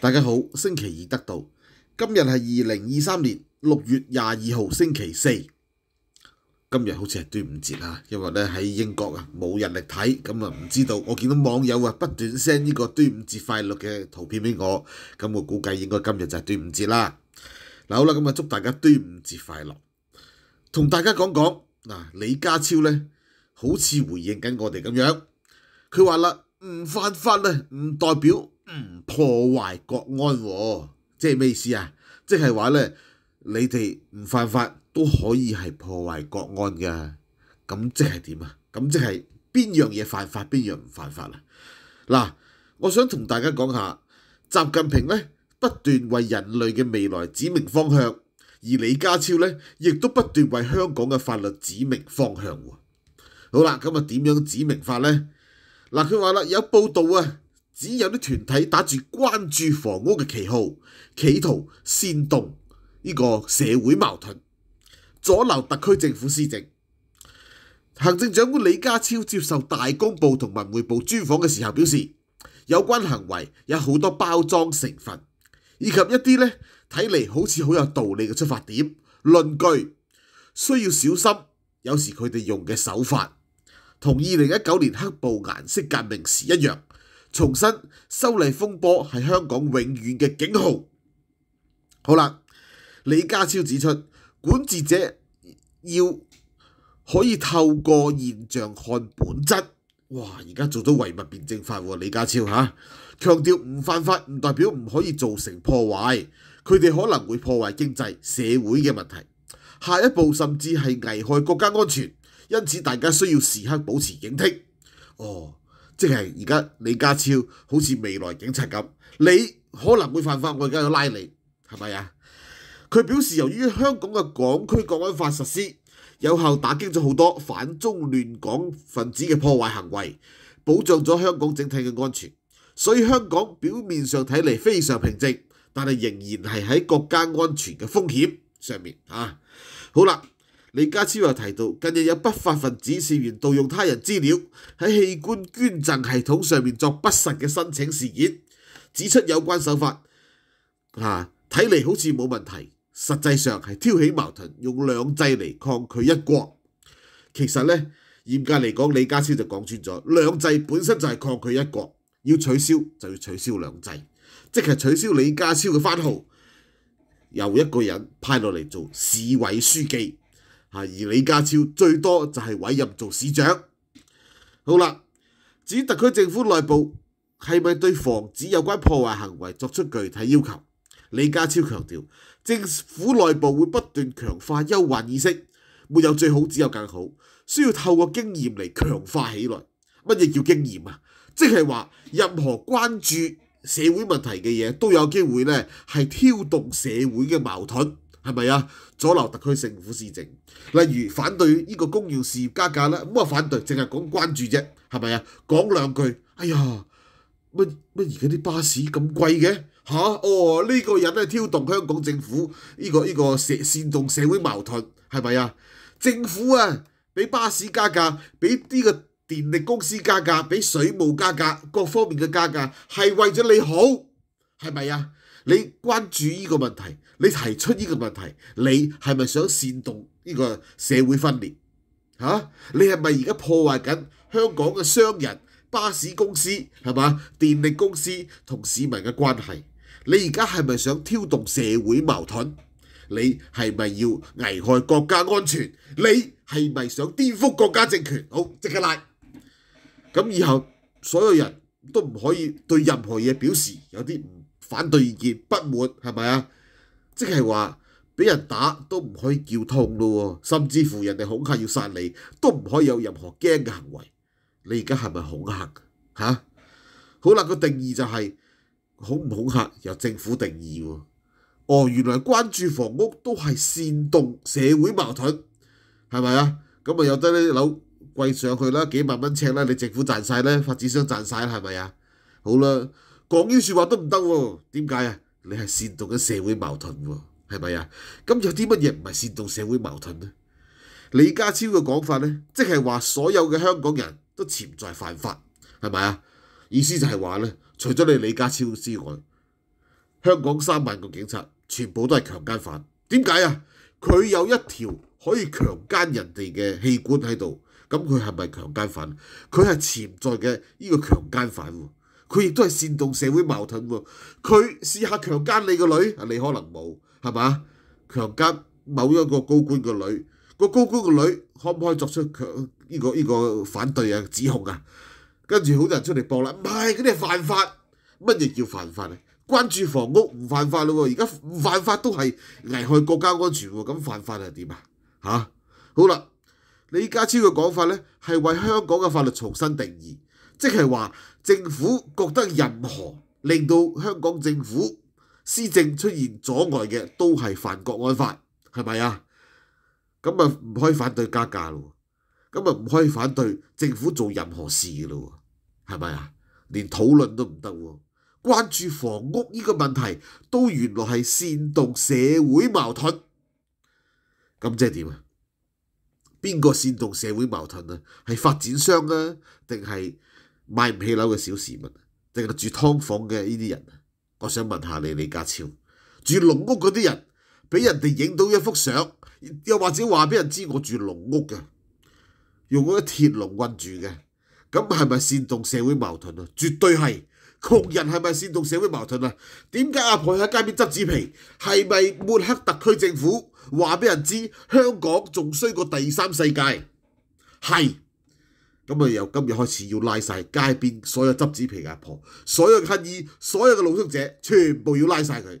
大家好，星期二得到，今日系二零二三年六月廿二号星期四，今日好似系端午节啦，因为咧喺英国啊冇人嚟睇，咁啊唔知道，我见到网友啊不断 send 呢个端午节快乐嘅图片俾我，咁我估计应该今日就系端午节啦。嗱好啦，咁啊祝大家端午节快乐，同大家讲讲嗱，李家超咧好似回应紧我哋咁样，佢话啦唔犯法咧，唔代表。唔破坏国安，即系咩意思啊？即系话咧，你哋唔犯法都可以系破坏国安噶，咁即系点啊？咁即系边样嘢犯法，边样唔犯法啊？嗱，我想同大家讲下，习近平咧不断为人类嘅未来指明方向，而李家超咧亦都不断为香港嘅法律指明方向喎。好啦，咁啊点样指明法咧？嗱，佢话啦，有报道啊。只有啲團體打住關注房屋嘅旗號，企圖煽動呢個社會矛盾。阻流特區政府施政行政長官李家超接受大公報同文匯報專訪嘅時候表示，有關行為有好多包裝成分，以及一啲咧睇嚟好似好有道理嘅出發點論據，需要小心。有時佢哋用嘅手法，同二零一九年黑布顏色革命時一樣。重新收例風波係香港永遠嘅警號。好啦，李家超指出，管治者要可以透過現象看本質。哇！而家做咗唯物辩證法喎，李家超吓強調唔犯法唔代表唔可以造成破壞，佢哋可能會破壞經濟、社會嘅問題。下一步甚至係危害國家安全，因此大家需要時刻保持警惕。哦。即係而家李家超好似未來警察咁，你可能會犯法，我而家要拉你，係咪啊？佢表示由於香港嘅港區國安法實施，有效打擊咗好多反中亂港分子嘅破壞行為，保障咗香港整體嘅安全。所以香港表面上睇嚟非常平靜，但係仍然係喺國家安全嘅風險上面啊。好啦。李家超又提到，近日有不法分子涉嫌盗用他人资料喺器官捐赠系统上面作不實嘅申請事件，指出有關手法啊，睇嚟好似冇問題，實際上係挑起矛盾，用兩制嚟抗拒一國。其實呢，嚴格嚟講，李家超就講穿咗，兩制本身就係抗拒一國，要取消就要取消兩制，即係取消李家超嘅番號，由一個人派落嚟做市委書記。嚇！而李家超最多就係委任做市長。好啦，至於特區政府內部係咪對防止有關破壞行為作出具體要求？李家超強調，政府內部會不斷強化憂患意識。沒有最好，只有更好，需要透過經驗嚟強化起來。乜嘢叫經驗啊？即係話任何關注社會問題嘅嘢都有機會咧，係挑動社會嘅矛盾。系咪啊？阻留特區政府施政，例如反對呢個公用事業加價啦，咁啊反對，淨係講關注啫，係咪啊？講兩句，哎呀，乜乜而家啲巴士咁貴嘅嚇？哦，呢個人咧挑動香港政府呢個呢個社羣社會矛盾，係咪啊？政府啊，俾巴士加價，俾呢個電力公司加價，俾水務加價，各方面嘅加價係為咗你好。系咪啊？你关注呢个问题，你提出呢个问题，你系咪想煽动呢个社会分裂？吓，你系咪而家破坏紧香港嘅商人、巴士公司系嘛、电力公司同市民嘅关系？你而家系咪想挑动社会矛盾？你系咪要危害国家安全？你系咪想颠覆国家政权？好，即刻赖咁以后，所有人都唔可以对任何嘢表示有啲唔。反對意見不滿係咪啊？即係話俾人打都唔可以叫痛咯甚至乎人哋恐嚇要殺你都唔可以有任何驚嘅行為。你而家係咪恐嚇？嚇好啦，個定義就係恐唔恐嚇由政府定義喎。哦，原來關注房屋都係煽動社會矛盾係咪啊？咁啊有得呢啲樓貴上去啦，幾萬蚊尺啦，你政府賺曬啦，發展商賺曬啦，係咪啊？好啦。讲呢说话都唔得喎，点解啊？你系煽动緊社会矛盾喎，系咪啊？咁有啲乜嘢唔系煽动社会矛盾咧？李家超嘅讲法咧，即系话所有嘅香港人都潜在犯法，系咪啊？意思就系话咧，除咗你李家超之外，香港三万个警察全部都系强奸犯，点解啊？佢有一条可以强奸人哋嘅器官喺度，咁佢系咪强奸犯？佢系潜在嘅呢个强奸犯。佢亦都係煽動社會矛盾喎。佢試下強姦你個女，啊，你可能冇係嘛？強姦某一個高官個女，個高官個女可唔可以作出強呢個呢個反對啊、指控啊？跟住好多人出嚟播啦，唔係嗰啲係犯法乜嘢叫犯法啊？關注房屋唔犯法咯，而家唔犯法都係危害國家安全喎。咁犯法係點啊？嚇好啦，李家超嘅講法咧係為香港嘅法律重新定義，即係話。政府覺得任何令到香港政府施政出現阻礙嘅，都係犯國安法，係咪啊？咁啊唔可以反對加價咯，咁啊唔可以反對政府做任何事咯，係咪啊？連討論都唔得，關注房屋呢個問題都原來係煽動社會矛盾，咁即係點啊？邊個煽動社會矛盾啊？係發展商啊，定係？買唔起樓嘅小市民，定係住劏房嘅呢啲人，我想問下你李家超，住農屋嗰啲人俾人哋影到一幅相，又或者話俾人知我住農屋嘅，用嗰啲鐵籠困住嘅，咁係咪煽動社會矛盾啊？絕對係，窮人係咪煽動社會矛盾啊？點解阿婆喺街邊執紙皮？係咪抹黑特區政府？話俾人知香港仲衰過第三世界？係。咁啊！由今日開始要拉曬街邊所有執紙皮嘅阿婆，所有乞衣，所有嘅露宿者，全部要拉曬佢，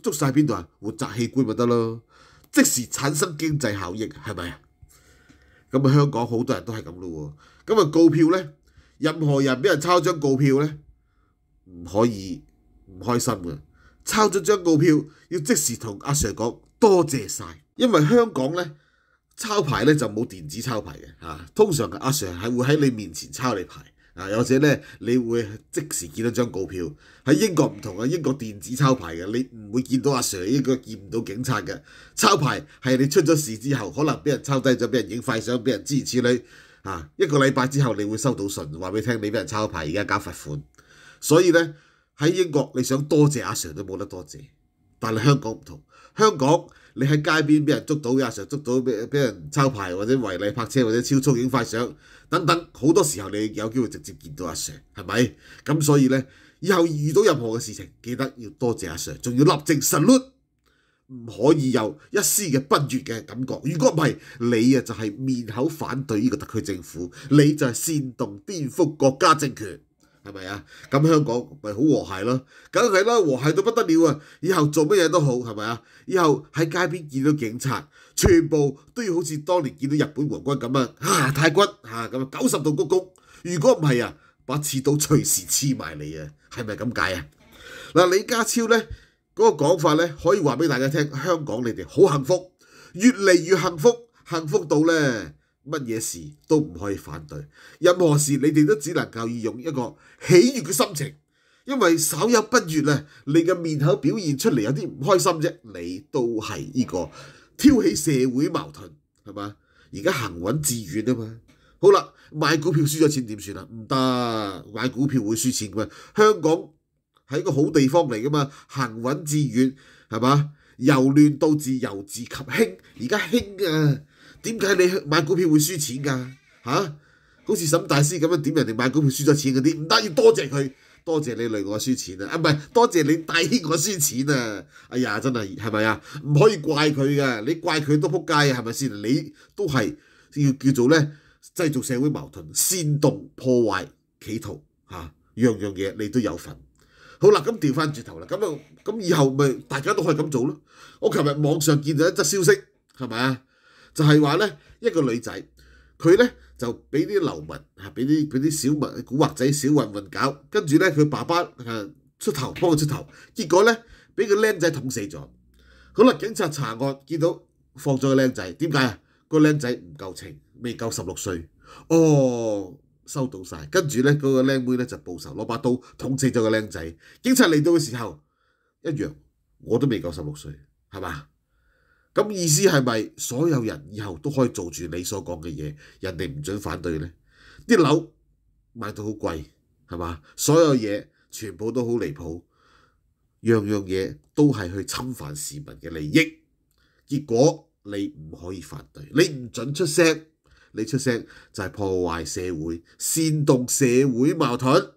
捉曬邊度啊！活摘器官咪得咯，即時產生經濟效益，係咪啊？咁啊，香港好多人都係咁咯喎。咁啊，告票咧，任何人俾人抄張告票咧，唔可以唔開心嘅，抄咗張告票要即時同阿 Sir 講多謝曬，因為香港咧。抄牌咧就冇電子抄牌嘅嚇，通常阿 Sir 係會喺你面前抄你牌啊，或者咧你會即時見到張告票。喺英國唔同啊，英國電子抄牌嘅，你唔會見到阿 Sir，應該見唔到警察嘅。抄牌係你出咗事之後，可能俾人抄低咗，俾人影快相，俾人支持你啊。一個禮拜之後，你會收到信，話俾你聽你俾人抄牌，而家交罰款。所以咧喺英國，你想多謝阿 Sir 都冇得多謝。但係香港唔同，香港你喺街邊俾人捉到阿 Sir 捉到俾俾人抄牌或者違例泊車或者超速影快相等等，好多時候你有機會直接見到阿 Sir 係咪？咁所以咧，以後遇到任何嘅事情，記得要多謝阿 Sir，仲要立正神律，唔可以有一絲嘅不悦嘅感覺。如果唔係，你啊就係面口反對呢個特區政府，你就係煽動顛覆國家政權。系咪啊？咁香港咪好和諧咯？梗係啦，和諧到不得了啊！以後做乜嘢都好，係咪啊？以後喺街邊見到警察，全部都要好似當年見到日本皇軍咁啊！嚇，太君嚇咁啊，九十度鞠躬。如果唔係啊，把刺刀隨時刺埋你啊！係咪咁解啊？嗱，李家超咧嗰個講法咧，可以話俾大家聽，香港你哋好幸福，越嚟越幸福，幸福到咧。乜嘢事都唔可以反對，任何事你哋都只能夠用一個喜悦嘅心情，因為稍有不悦咧，你嘅面口表現出嚟有啲唔開心啫，你都係呢個挑起社會矛盾，係嘛？而家行穩致遠啊嘛，好啦，買股票輸咗錢點算啊？唔得，買股票會輸錢噶嘛？香港係一個好地方嚟噶嘛？行穩致遠係嘛？由亂到治，由治及興，而家興啊！点解你买股票会输钱噶？吓，好似沈大师咁样点人哋买股票输咗钱嗰啲，唔得要多谢佢，多谢你累我输钱啊！啊，唔系，多谢你带我输钱啊！哎呀，真系系咪啊？唔可以怪佢噶，你怪佢都撲街啊？系咪先？你都系要叫做咧制造社会矛盾、煽动破坏、企图啊，样样嘢你都有份。好啦，咁调翻转头啦，咁啊，咁以后咪大家都可以咁做咯。我琴日网上见到一则消息，系咪啊？就係話咧，一個女仔，佢咧就俾啲流民嚇，俾啲俾啲小民、古惑仔、小混混搞，跟住咧佢爸爸誒出頭幫佢出頭，結果咧俾個靚仔捅死咗。好啦，警察查案見到放咗個靚仔，點解啊？個靚仔唔夠情，未夠十六歲。哦，收到曬，跟住咧嗰個靚妹咧就報仇攞把刀捅死咗個靚仔。警察嚟到嘅時候一樣，我都未夠十六歲，係嘛？咁意思係咪所有人以後都可以做住你所講嘅嘢，人哋唔准反對呢？啲樓賣到好貴，係嘛？所有嘢全部都好離譜，樣樣嘢都係去侵犯市民嘅利益。結果你唔可以反對，你唔准出聲，你出聲就係破壞社會，煽動社會矛盾，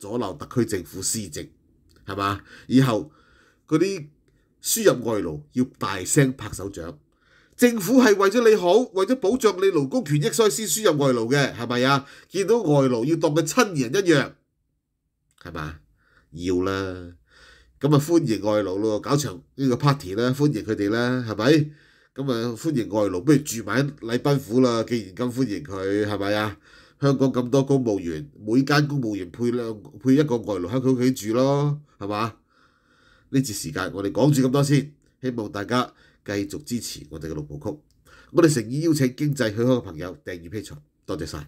阻留特区政府施政，係嘛？以後嗰啲。輸入外勞要大聲拍手掌，政府係為咗你好，為咗保障你勞工權益，所以先輸入外勞嘅，係咪啊？見到外勞要當佢親人一樣，係嘛？要啦，咁啊歡迎外勞咯，搞場呢個 party 啦，歡迎佢哋啦，係咪？咁啊歡迎外勞，不如住埋禮賓府啦，既然咁歡迎佢，係咪啊？香港咁多公務員，每間公務員配兩配一個外勞喺佢屋企住咯，係嘛？呢節時間我哋講住咁多先，希望大家繼續支持我哋嘅六部曲。我哋誠意邀請經濟許可嘅朋友訂義批財，多謝曬。